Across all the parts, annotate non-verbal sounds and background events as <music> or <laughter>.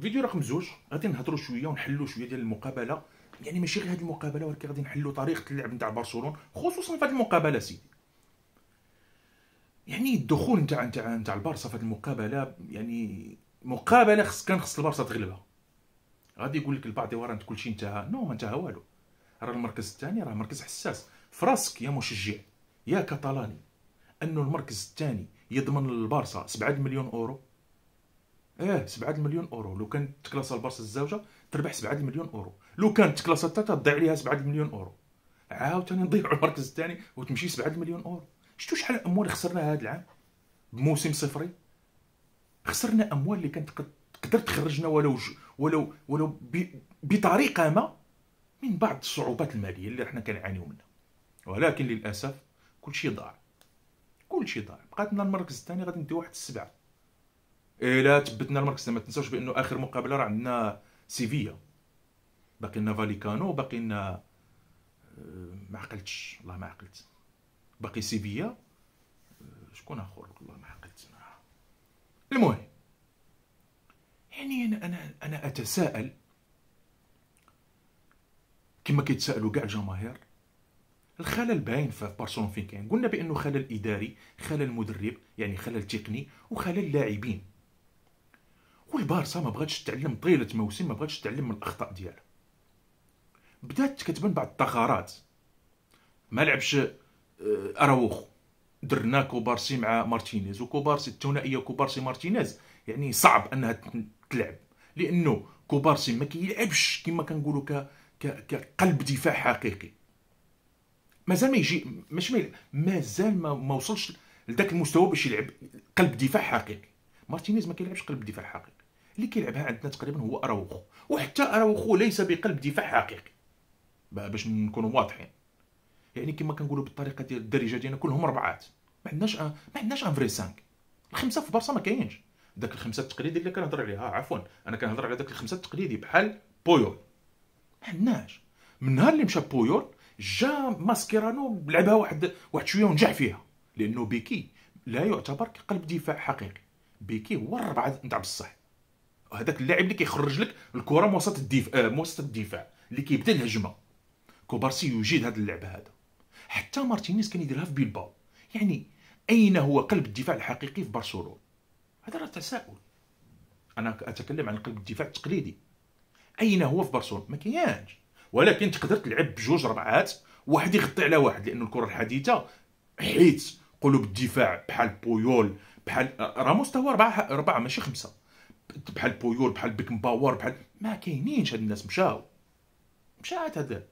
فيديو رقم زوج غادي نهضروا شويه ونحلوا شويه ديال المقابله يعني ماشي غير هذه المقابله ولكن غادي نحلوا طريقه اللعب نتاع برشلونه خصوصا في هذه المقابله سيدي يعني الدخول نتاع نتاع نتاع البارسا في هذه المقابله يعني مقابله خص كان خص البارسا تغلبها غادي يقول لك البعض راه كلشي انتهى نو ما انتهى والو راه المركز الثاني راه مركز حساس فراسك يا مشجع يا كاتالاني انه المركز الثاني يضمن للبارسا 7 مليون اورو ايه 7 مليون اورو لو كانت تكلاسا البارسا الزوجه تربح 7 مليون اورو لو كانت تكلاسا حتى تضيع عليها 7 مليون اورو عاوتاني نضيعوا المركز <laughs> الثاني وتمشي 7 مليون اورو شفتوا شحال اموال خسرناها هذا العام بموسم صفري خسرنا اموال اللي كانت تقدر تخرجنا ولو ولو ولو بطريقه ما من بعض الصعوبات الماليه اللي حنا كنعانيو منها ولكن للاسف كل شيء ضاع كل شيء ضاع بقات لنا المركز الثاني غادي نديو واحد السبعه الا إيه، تبتنا المركز ما تنساوش بانه اخر مقابله راه عندنا سيفيا باقي لنا فاليكانو باقي لنا آه، ما عقلتش والله ما عقلت باقي سيفيا آه، شكون اخر والله ما عقلت المهم يعني انا انا انا اتساءل كما كيتسائلوا كاع الجماهير الخلل باين في بارسون فين كاين قلنا بانه خلل اداري خلل مدرب يعني خلل تقني وخلل لاعبين والبارسا ما بغاتش تعلم طيله موسم ما بغاتش تعلم من الاخطاء ديالها بدات كتبان بعض الثغرات ما لعبش آه، اراوخ درنا كوبارسي مع مارتينيز وكوبارسي الثنائيه كوبارسي مارتينيز يعني صعب انها تلعب لانه كوبارسي ما كيلعبش كما كنقولوا ك... كقلب دفاع حقيقي مازال ما يجي مش ما مازال ما, ما وصلش لذاك المستوى باش يلعب قلب دفاع حقيقي مارتينيز ما كيلعبش قلب دفاع حقيقي اللي كيلعبها عندنا تقريبا هو اراوخو وحتى اراوخو ليس بقلب دفاع حقيقي باش نكونوا واضحين يعني كما كنقولوا بالطريقه ديال الدارجه ديالنا كلهم ربعات ما عندناش ما عندناش ان فري سانك الخمسه في برصه ما كاينش داك الخمسه التقليدي اللي كنهضر عليها آه، عفوا انا كنهضر على داك الخمسه التقليدي بحال بويول ما عندناش من نهار اللي مشى بويول جا ماسكيرانو لعبها واحد واحد شويه ونجح فيها لانه بيكي لا يعتبر كقلب دفاع حقيقي بيكي هو الربعه نتاع بصح هذاك اللاعب اللي كيخرج لك الكره من وسط الدفاع آه، من وسط الدفاع اللي كيبدا الهجمه كوبارسي يجيد هذا اللعب هذا حتى مارتينيز كان يديرها في بيلباو يعني اين هو قلب الدفاع الحقيقي في برشلونه هذا راه تساؤل انا اتكلم عن قلب الدفاع التقليدي اين هو في برشلونه ما كيانش ولكن تقدر تلعب بجوج ربعات واحد يغطي على واحد لان الكره الحديثه حيت قلوب الدفاع بحال بويول بحال آه، راموس هو ربعه ربعه ماشي خمسه بحال بويور بحال بيك باور بحال ما كاينينش هاد الناس مشاو مشات هاد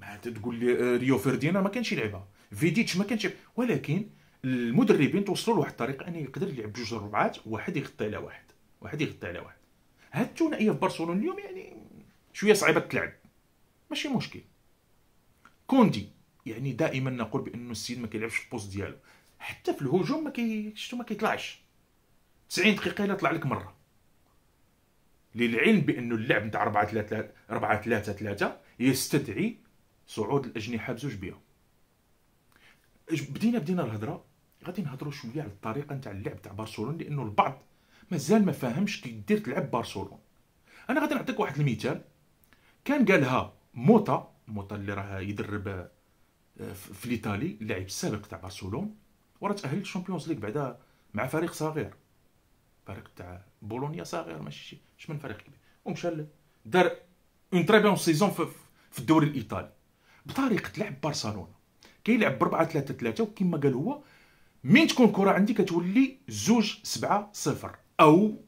ما تقول لي آه، ريو فيردينا ما كانش يلعبها فيديتش ما كانش ولكن المدربين توصلوا لواحد الطريقه انه يقدر يلعب بجوج ربعات واحد يغطي على واحد واحد يغطي على واحد هاد الثنائيه في برشلونه اليوم يعني شويه صعيبه تلعب ماشي مشكل كوندي يعني دائما نقول بانه السيد ما كيلعبش في البوست ديالو حتى في الهجوم ما كيشتو ما كيطلعش 90 دقيقه الا طلع لك مره للعلم بانه اللعب نتاع 4 3 4 3 3 يستدعي صعود الاجنحه بزوج بيهم بدينا بدينا الهضره غادي نهضروا شويه على الطريقه نتاع اللعب تاع برشلونه لانه البعض مازال ما فاهمش كي دير تلعب برشلونه انا غادي نعطيك واحد المثال كان قالها موطا موطا اللي راه يدرب آه، في الايطالي اللاعب السابق تاع برشلونه وراه تاهل للشامبيونز ليغ بعدا مع فريق صغير فريق تاع بولونيا صغير ماشي اش من فريق كبير ومشى دار اون تري بون سيزون في, في الدوري الايطالي بطريقه لعب برشلونه كيلعب ب 4 3 3 وكما قال هو مين تكون كره عندي كتولي زوج 7 0 او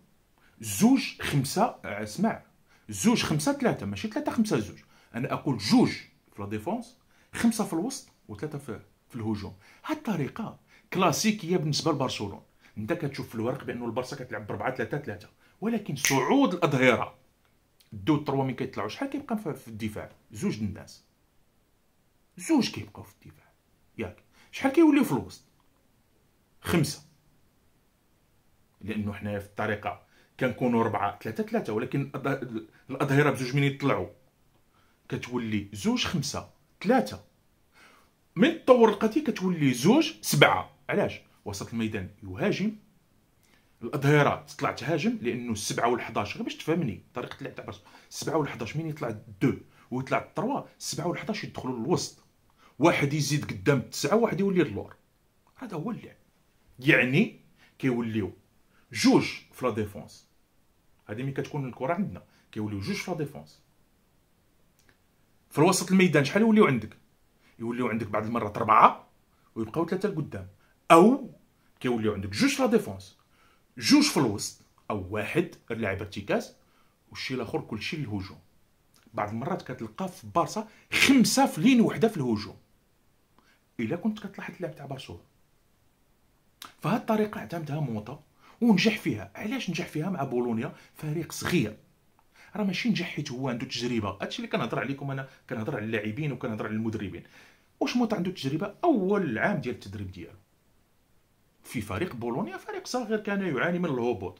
زوج خمسة آه، اسمع زوج خمسة ثلاثة ماشي ثلاثة خمسة زوج أنا أقول جوج في لا ديفونس خمسة في الوسط وثلاثة في, في الهجوم هاد الطريقة كلاسيكية بالنسبة لبرشلونة انت كتشوف في الورق بانه البارسا كتلعب ب 4 3 3 ولكن صعود الاظهره دو 3 من كيطلعوا شحال كيبقى في الدفاع زوج الناس زوج كيبقاو في الدفاع ياك شحال كيوليو في الوسط خمسه لانه حنايا في الطريقه كنكونوا 4 3 3 ولكن الاظهره بزوج من يطلعوا كتولي زوج خمسه ثلاثه من تطور القتي كتولي زوج سبعه علاش وسط الميدان يهاجم الاظهره تطلع تهاجم لانه السبعه وال11 غير باش تفهمني طريقه اللعب تاع برشلونه السبعه وال11 من يطلع دو ويطلع التروا السبعه وال11 يدخلوا للوسط واحد يزيد قدام التسعه واحد يولي للور هذا هو اللعب يعني كيوليو جوج في لا ديفونس هذه ملي كتكون الكره عندنا كيوليو جوج في لا ديفونس في الوسط الميدان شحال يوليو عندك يوليو عندك بعض المرات اربعه ويبقاو ثلاثه لقدام او كيوليو عندك جوج في لا ديفونس جوج في الوسط او واحد لاعب ارتكاز والشي الاخر كلشي للهجوم بعض المرات كتلقى في بارسا خمسه في لين وحده في الهجوم الا كنت كتلاحظ اللاعب تاع برشلونه فهاد الطريقه اعتمدها موطا ونجح فيها علاش نجح فيها مع بولونيا فريق صغير راه ماشي نجح حيت هو عنده تجربه هادشي اللي كنهضر عليكم انا كنهضر على اللاعبين وكنهضر على المدربين واش موطا عنده تجربه اول عام ديال التدريب ديالو في فريق بولونيا فريق صغير كان يعاني من الهبوط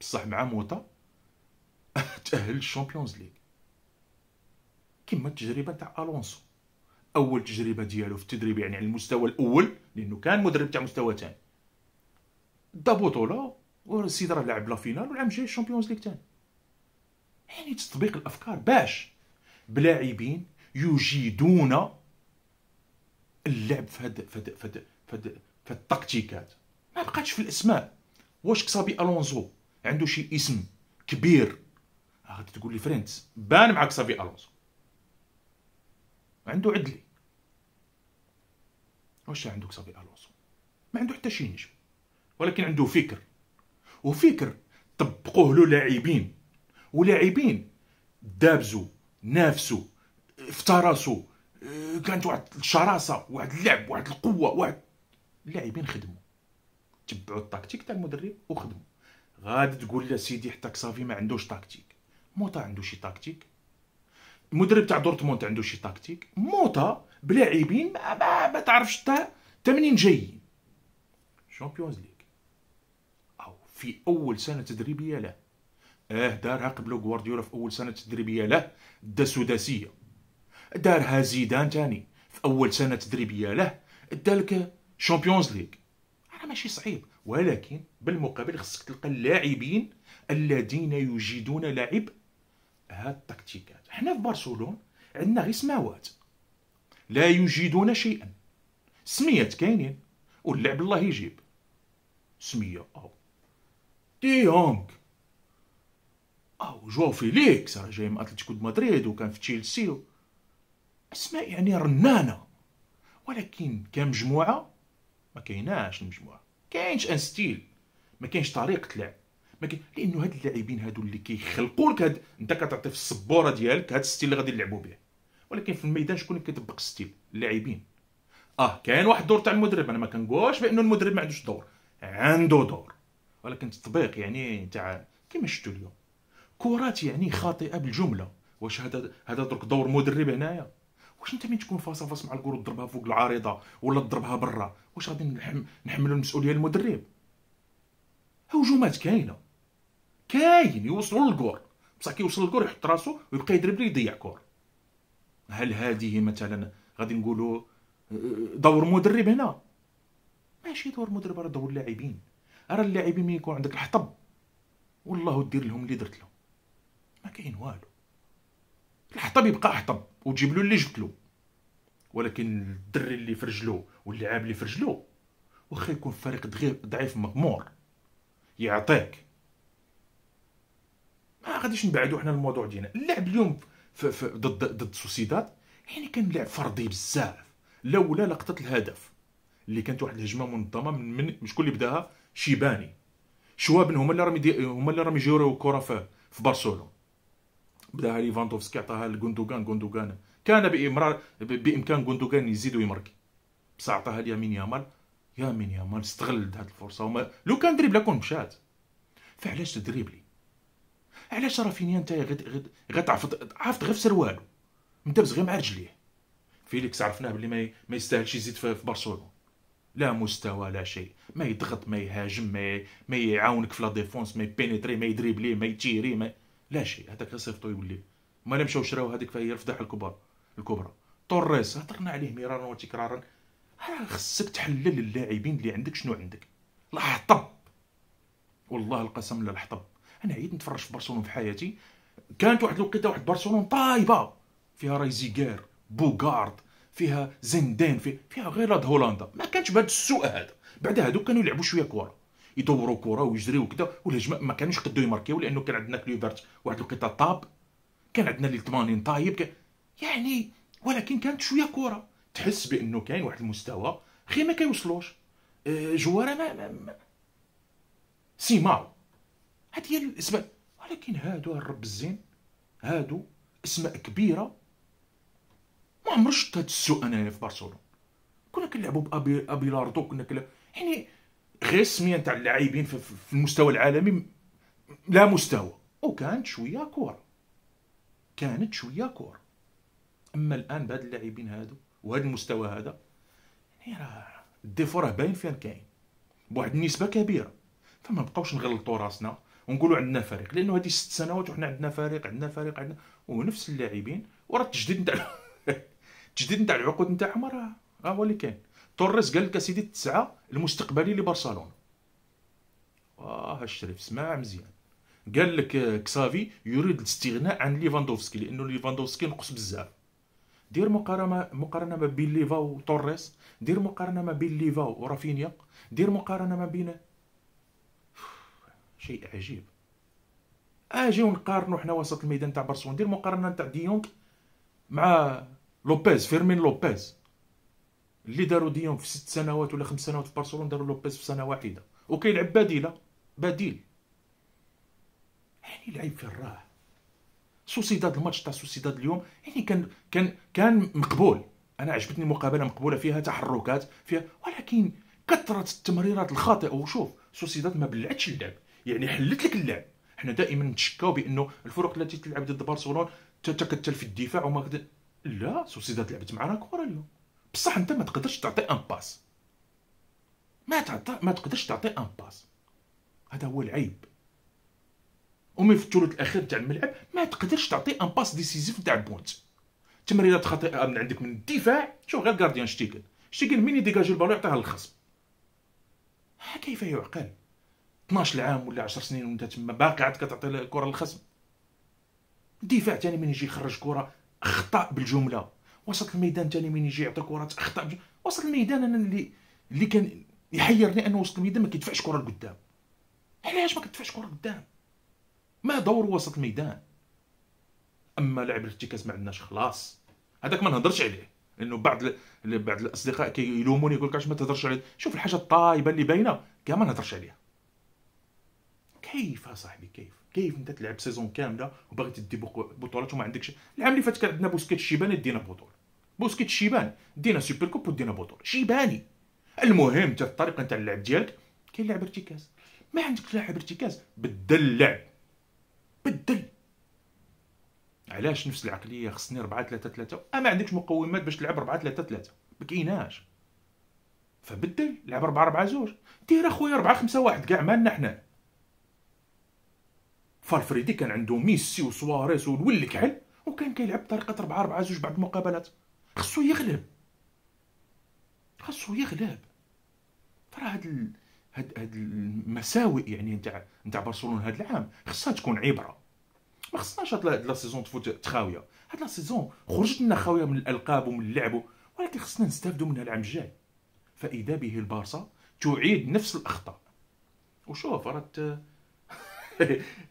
بصح مع موتا <laughs> تأهل الشامبيونز ليغ كما التجربه تاع الونسو اول تجربه ديالو في التدريب يعني على المستوى الاول لانه كان مدرب تاع مستوى ثاني دا بطوله والسيد راه لعب لا فينال والعام الجاي الشامبيونز ليغ ثاني يعني تطبيق الافكار باش بلاعبين يجيدون اللعب في هاد في هاد في هاد في التكتيكات ما بقاتش في الاسماء واش كسابي الونزو عنده شي اسم كبير آه، غادي تقول لي فرينتس بان مع كسابي الونزو عنده عدلي واش عنده كسابي الونزو ما عنده حتى شي نجم ولكن عنده فكر وفكر طبقوه له لاعبين ولاعبين دابزو نافسو افترسوا آه، كانت واحد الشراسه واحد اللعب واحد القوه واحد اللاعبين خدموا تبعوا التكتيك تاع المدرب وخدموا غادي تقول له سيدي حتى صافي ما عندوش تكتيك موطا عنده شي تكتيك المدرب تاع دورتموند عنده شي تكتيك موطا بلاعبين ما, ما, ما تعرفش حتى منين جايين شامبيونز ليغ او في اول سنه تدريبيه له اه دارها قبل غوارديولا في اول سنه تدريبيه له دا سداسيه دارها زيدان تاني في اول سنه تدريبيه له دالك شامبيونز ليغ راه ماشي صعيب ولكن بالمقابل خصك تلقى اللاعبين الذين يجيدون لعب هاد التكتيكات حنا في برشلونه عندنا غير سماوات لا يجيدون شيئا سميات كاينين واللعب الله يجيب سميه او ديونغ او جواو فيليكس راه جاي من اتلتيكو مدريد وكان في تشيلسي اسماء يعني رنانه ولكن كمجموعه ما كايناش المجموعه كاينش ان ستيل ما كاينش طريقه لعب ما كاين لانه هاد اللاعبين هادو اللي كيخلقوا لك هاد انت كتعطي في السبوره ديالك هاد الستيل اللي غادي نلعبوا به ولكن في الميدان شكون اللي كيطبق الستيل اللاعبين اه كاين واحد الدور تاع المدرب انا ما كنقولش بانه المدرب ما عندوش دور عنده دور ولكن التطبيق يعني تاع كما شفتوا اليوم كرات يعني خاطئه بالجمله واش هذا هذا درك دور مدرب هنايا واش انت من تكون فاصا فاص مع الكور تضربها فوق العارضه ولا تضربها برا واش غادي نحملوا المسؤوليه للمدرب هجومات كاينه كاين يوصلوا للكور بصح كي يوصل للكور يحط راسو ويبقى يضرب لي يضيع كور هل هذه مثلا غادي نقولوا آه، دور مدرب هنا ماشي دور مدرب راه دور اللاعبين راه اللاعبين ملي يكون عندك الحطب والله دير لهم اللي درت لهم ما كاين والو الحطب يبقى حطب وتجيب له اللي جبت له ولكن الدري اللي في رجلو واللاعب اللي في واخا يكون فريق ضعيف مغمور يعطيك ما غاديش نبعدو حنا الموضوع ديالنا اللعب اليوم في في ضد ضد سوسيداد يعني كان لعب فردي بزاف لولا لقطه الهدف اللي كانت واحد الهجمه منظمه من, من شكون اللي بداها شيباني شوابن هما اللي راهم هما اللي راهم يجيو الكره في, في برشلونه بداها ليفاندوفسكي عطاها لغوندوغان غوندوغان كان بامرار بامكان غوندوغان يزيد ويمركي بصح عطاها ليامين يامال يامين يامال استغل هاد الفرصه وما لو كان دريبلا كون مشات فعلاش تدريبلي علاش رافينيا نتايا غد غد تعفط عفت غير في سروالو مدبز غير مع رجليه فيليكس عرفناه بلي ما ما يستاهلش يزيد في برشلونه لا مستوى لا شيء ما يضغط ما يهاجم ما ما يعاونك في لا ديفونس ما يبينيتري ما يدريبلي ما يتيري ما لا شيء هذاك صيفطو يولي ما مشاو شراو هذيك فهي الفضيحه الكبرى الكبرى طوريس هضرنا عليه مرارا وتكرارا راه خصك تحلل اللاعبين اللي عندك شنو عندك الحطب والله القسم لا الحطب انا عيد نتفرج في برشلونه في حياتي كانت واحد الوقيته واحد برشلونه طايبه فيها رايزيغير بوغارد فيها زندان فيها, فيها غير هولندا ما كانش بهذا السوء هذا بعد هادو كانوا يلعبوا شويه كوره يدوروا كره ويجريوا وكذا والهجمه ما كانوش قدو يماركيو لانه كان عندنا كليفرت واحد الوقيته طاب كان عندنا طمانين طايب كان يعني ولكن كانت شويه كره تحس بانه كاين واحد المستوى خي ما كيوصلوش آه، جواره ما, ما, ما سيماو هذه هي الاسماء ولكن هادو الرب الزين هادو اسماء كبيره ما عمرش شفت هذا السوء انايا في برشلونه كنا كنلعبوا بابي ابيلاردو كنا كنلعبوا يعني غير السميه اللاعبين في المستوى العالمي لا مستوى وكانت شويه كوره كانت شويه كوره اما الان بهاد اللاعبين هادو وهاد المستوى هذا يعني راه الديفو راه باين فين كاين بواحد النسبه كبيره فما نبقاوش نغلطوا راسنا ونقولوا عندنا فريق لانه هادي ست سنوات وحنا عندنا فريق عندنا فريق عندنا ونفس اللاعبين وراه التجديد نتاع <laughs> التجديد نتاع العقود نتاعهم راه هو اللي كاين توريس قال لك اسيدي التسعه المستقبلي لبرشلونه واه الشريف سمع مزيان قال لك آه، كسافي يريد الاستغناء عن ليفاندوفسكي لانه ليفاندوفسكي نقص بزاف دير مقارنه مقارنه ما بين ليفا وتوريس دير مقارنه ما بين ليفا ورافينيا دير مقارنه ما بين شيء عجيب اجيو ونقارنوا حنا وسط الميدان تاع برشلونه دير مقارنه تاع ديونغ مع لوبيز فيرمين لوبيز اللي داروا ديون في ست سنوات ولا خمس سنوات في برشلونه داروا لوبيز في سنه واحده وكيلعب بديله بديل يعني لعيب فين راه سوسيداد الماتش تاع سوسيداد اليوم يعني كان كان كان مقبول انا عجبتني مقابله مقبوله فيها تحركات فيها ولكن كثره التمريرات الخاطئه وشوف سوسيداد ما بلعتش اللعب يعني حلت لك اللعب احنا دائما نتشكاو بانه الفرق التي تلعب ضد برشلونه تتكتل في الدفاع وما لا سوسيداد لعبت معنا كره اليوم بصح انت ما تقدرش تعطي ان باس ما تعطى ما تقدرش تعطي ان باس هذا هو العيب ومي في الثلث الاخير تاع الملعب ما تقدرش تعطي ان باس ديسيزيف تاع بونت تمريرات خاطئه من عندك من الدفاع شوف غير غارديان شتيكل شتيكل مين يديجاجي البالون يعطيها للخصم كيف يعقل 12 عام ولا 10 سنين وانت تما باقي عاد كتعطي الكره للخصم الدفاع ثاني من يجي يخرج كره اخطاء بالجمله وسط الميدان ثاني من يجي يعطي كرات اخطاء وسط الميدان انا اللي اللي كان يحيرني انه وسط الميدان ما كيدفعش كره لقدام علاش ما كتدفعش كره لقدام ما دور وسط الميدان اما لعب الارتكاز ما عندناش خلاص هذاك ما نهضرش عليه لانه بعض بعض الاصدقاء كيلوموني كي يقول لك علاش ما تهضرش عليه شوف الحاجه الطايبه اللي باينه كاع ما نهضرش عليها كيف اصاحبي كيف كيف انت تلعب سيزون كامله وباغي تدي بطولات وما عندكش العام اللي فات كان عندنا بوسكيت شيبان دينا بطوله بوسكيت شيبان دينا سوبر كوب ودينا بطوله شيباني المهم انت الطريقه نتاع اللعب ديالك كاين لعب ارتكاز ما عندك لاعب ارتكاز بدل اللعب بدل علاش نفس العقليه خصني 4 3 3 ما عندكش مقومات باش تلعب 4 3 3 ما كايناش فبدل لعب 4 4 2 دير اخويا 4 5 1 كاع مالنا حنا فالفريدي كان عنده ميسي وسواريز والكعل وكان كيلعب بطريقه 4 4 2 بعد المقابلات خصو يغلب خصو يغلب ترى هاد ال... هاد هاد المساوئ يعني نتاع نتاع برشلونه هاد العام خصها تكون عبره ما خصناش هاد لا سيزون تفوت تخاويه هاد لا سيزون خرجت لنا خاويه من الالقاب ومن اللعب ولكن خصنا نستافدوا منها العام الجاي فاذا به البارسا تعيد نفس الاخطاء وشوف راه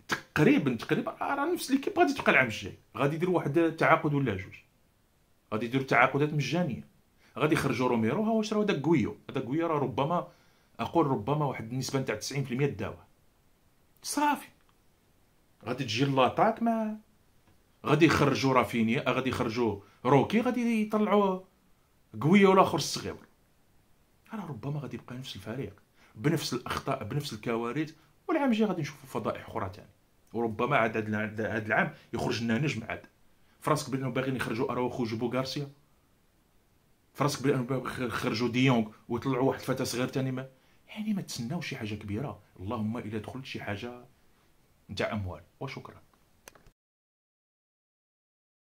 تقريبا تقريبا راه نفس ليكيب غادي تبقى العام الجاي غادي يدير واحد تعاقد ولا جوج غادي يديروا تعاقدات مجانيه غادي يخرجوا روميرو ها واش راه داك كويو هذا كويو راه ربما اقول ربما واحد النسبه نتاع 90% داوه صافي غادي تجي لاطاك ما غادي يخرجوا رافينيا غادي يخرجوا روكي غادي يطلعوا كويو الاخر الصغير راه ربما غادي يبقى نفس الفريق بنفس الاخطاء بنفس الكوارث والعام الجاي غادي نشوفوا فضائح اخرى ثاني وربما عاد هذا العام يخرج لنا نجم عاد فراسك بانهم باغيين يخرجوا اراوخو وجيبوا غارسيا فراسك بانهم باغيين يخرجوا ديونغ ويطلعوا واحد الفتى صغير ثاني ما يعني ما تسناوش شي حاجه كبيره اللهم الا دخلت شي حاجه نتاع اموال وشكرا